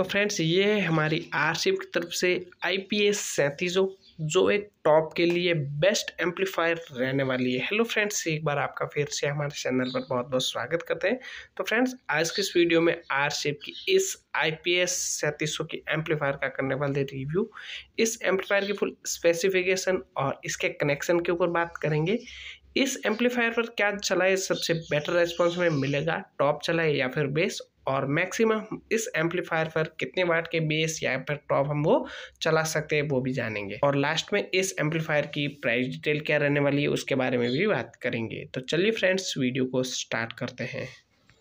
तो फ्रेंड्स ये है हमारी आर की तरफ से आई पी एस सैंतीसों जो एक टॉप के लिए बेस्ट एम्पलीफायर रहने वाली है हेलो फ्रेंड्स एक बार आपका फिर से हमारे चैनल पर बहुत बहुत स्वागत करते हैं तो फ्रेंड्स आज के इस वीडियो में आर शेप की इस आई पी एस सैंतीस की एम्पलीफायर का करने वाले रिव्यू इस एम्पलीफायर की फुल स्पेसिफिकेशन और इसके कनेक्शन के ऊपर बात करेंगे इस एम्पलीफायर पर क्या चलाए सबसे बेटर रेस्पॉन्स में मिलेगा टॉप चलाए या फिर बेस और मैक्सिमम इस एम्पलीफायर पर कितने वाट के बेस या पर टॉप हम वो चला सकते हैं वो भी जानेंगे और लास्ट में इस एम्पलीफायर की प्राइस डिटेल क्या रहने वाली है उसके बारे में भी बात करेंगे तो चलिए फ्रेंड्स वीडियो को स्टार्ट करते हैं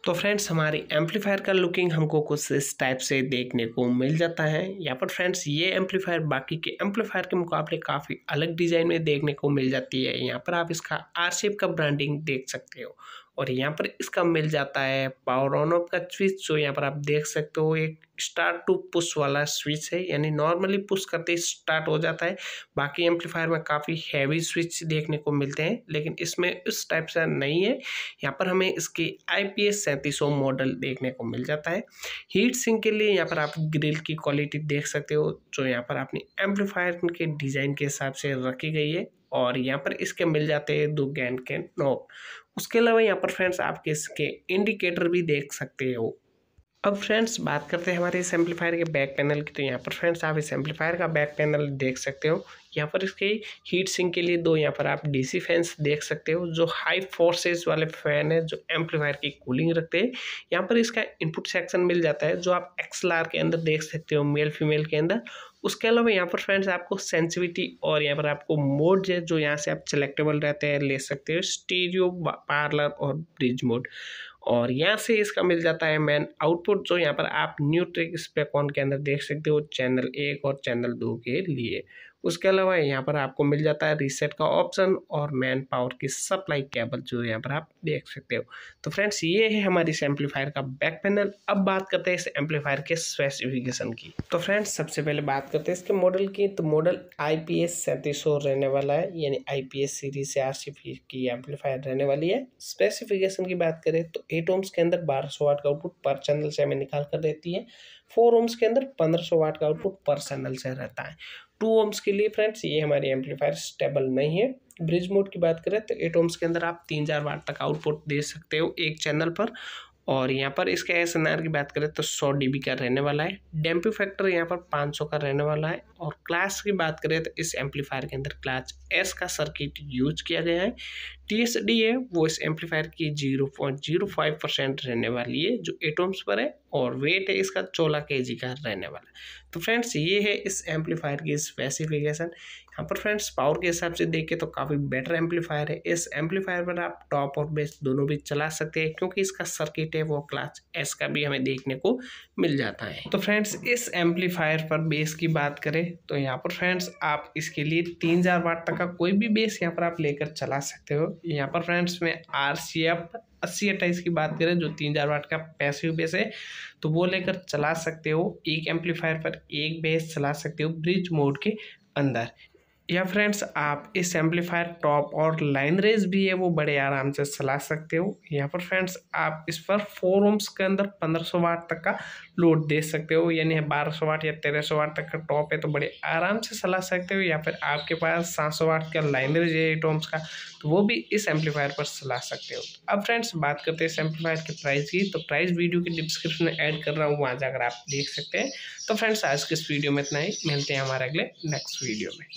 तो फ्रेंड्स हमारी एम्पलीफायर का लुकिंग हमको कुछ इस टाइप से देखने को मिल जाता है यहाँ पर फ्रेंड्स ये एम्पलीफायर बाकी के एम्पलीफायर के मुकाबले काफ़ी अलग डिज़ाइन में देखने को मिल जाती है यहाँ पर आप इसका आर शेप का ब्रांडिंग देख सकते हो और यहाँ पर इसका मिल जाता है पावर ऑन ऑफ का स्विच जो यहाँ पर आप देख सकते हो एक स्टार्ट टू पुश वाला स्विच है यानी नॉर्मली पुश करते ही स्टार्ट हो जाता है बाकी एम्पलीफायर में काफ़ी हैवी स्विच देखने को मिलते हैं लेकिन इसमें इस टाइप से नहीं है यहाँ पर हमें इसकी आई पी एस मॉडल देखने को मिल जाता है हीट सिंक के लिए यहाँ पर आप ग्रिल की क्वालिटी देख सकते हो जो यहाँ पर अपनी एम्पलीफायर के डिज़ाइन के हिसाब से रखी गई है और यहाँ पर इसके मिल जाते हैं दो गैन के नोब उसके अलावा यहाँ पर फ्रेंड्स आप इसके इंडिकेटर भी देख सकते हो अब फ्रेंड्स बात करते हैं हमारे इस एम्पलीफायर के बैक पैनल की तो यहाँ पर फ्रेंड्स आप इस एम्पलीफायर का बैक पैनल देख सकते हो यहाँ पर इसके हीट सिंक के लिए दो यहाँ पर आप डीसी फैंस देख सकते हो जो हाई फोर्सेस वाले फैन है जो एम्पलीफायर की कूलिंग रखते हैं यहाँ पर इसका इनपुट सेक्शन मिल जाता है जो आप एक्सल के अंदर देख सकते हो मेल फीमेल के अंदर उसके अलावा यहाँ पर फ्रेंड्स आपको सेंसिविटी और यहाँ पर आपको मोड जो यहाँ से आप सेलेक्टेबल रहते हैं ले सकते हो स्टीरियो पार्लर और ब्रिज मोड और यहाँ से इसका मिल जाता है मेन आउटपुट जो यहाँ पर आप न्यू ट्रिक स्पेकॉन के अंदर देख सकते हो चैनल एक और चैनल दो के लिए उसके अलावा यहाँ पर आपको मिल जाता है रीसेट का ऑप्शन और मैन पावर की सप्लाई केबल जो यहाँ पर आप देख सकते हो तो फ्रेंड्स ये है हमारी इस एम्पलीफायर का बैक पैनल अब बात करते हैं इस एम्पलीफायर के स्पेसिफिकेशन की तो फ्रेंड्स सबसे पहले बात करते हैं इसके मॉडल की तो मॉडल आई पी रहने वाला है यानी आई पी सीरीज से आर की एम्पलीफायर रहने वाली है स्पेसिफिकेशन की बात करें तो एट ओम्स के अंदर बारह सौ वाट का आउटपुट पर चैनल से हमें निकाल कर देती है फोर ओम्स के अंदर पंद्रह सौ वाट का आउटपुट पर सैनल से रहता है टू ओम्स के लिए फ्रेंड्स ये हमारी एम्पलीफायर स्टेबल नहीं है ब्रिज मोड की बात करें तो एट ओम्स के अंदर आप तीन चार वाट तक आउटपुट दे सकते हो एक चैनल पर और यहाँ पर इसके एस की बात करें तो डी बी का रहने वाला है डेम्पी फैक्टर यहाँ पर सौ का रहने वाला है और क्लास की बात करें तो इस एम्पलीफायर के अंदर क्लास एस का सर्किट यूज किया गया है टीएसडी है वो इस एम्पलीफायर की zero point zero five percent रहने वाली है जो एटोम्स पर है और वेट है इसका सोलह के जी का रहने वाला है तो फ्रेंड्स ये है इस एम्पलीफायर की स्पेसिफिकेशन यहाँ पर फ्रेंड्स पावर के हिसाब से देखें तो काफ़ी बेटर एम्पलीफायर है इस एम्पलीफायर पर आप टॉप और बेस दोनों भी चला सकते हैं क्योंकि इसका सर्किट है वो क्लास एस का भी हमें देखने को मिल जाता है तो फ्रेंड्स इस एम्पलीफायर पर बेस की बात करें तो यहाँ पर फ्रेंड्स आप इसके लिए तीन हज़ार वाट तक का कोई भी बेस यहाँ पर आप लेकर चला सकते हो यहाँ पर फ्रेंड्स में आर सी एफ अस्सी अट्ठाईस की बात करें जो तीन हज़ार वाट का पैसिव बेस है तो वो लेकर चला सकते हो एक एम्पलीफायर पर एक बेस चला सकते हो ब्रिज मोड के अंदर या फ्रेंड्स आप इस एम्पलीफायर टॉप और लाइन रेज भी है वो बड़े आराम से चला सकते हो या फिर फ्रेंड्स आप इस पर फोर ओम्स के अंदर पंद्रह सौ वाट तक का लोड दे सकते हो यानी बारह सौ वाट या तेरह सौ वाट तक का टॉप है तो बड़े आराम से चला सकते हो या फिर आपके पास सात सौ वाट का लाइन रेज है एट ओम्स का तो वो भी इस एम्पलीफायर पर चला सकते हो अब फ्रेंड्स बात करते हैं इस एम्पलीफायर की प्राइस की तो प्राइस वीडियो के डिस्क्रिप्शन में ऐड कर रहा हूँ वहाँ जाकर आप देख सकते हैं तो फ्रेंड्स आज के इस वीडियो में इतना ही मिलते हैं हमारे अगले नेक्स्ट वीडियो में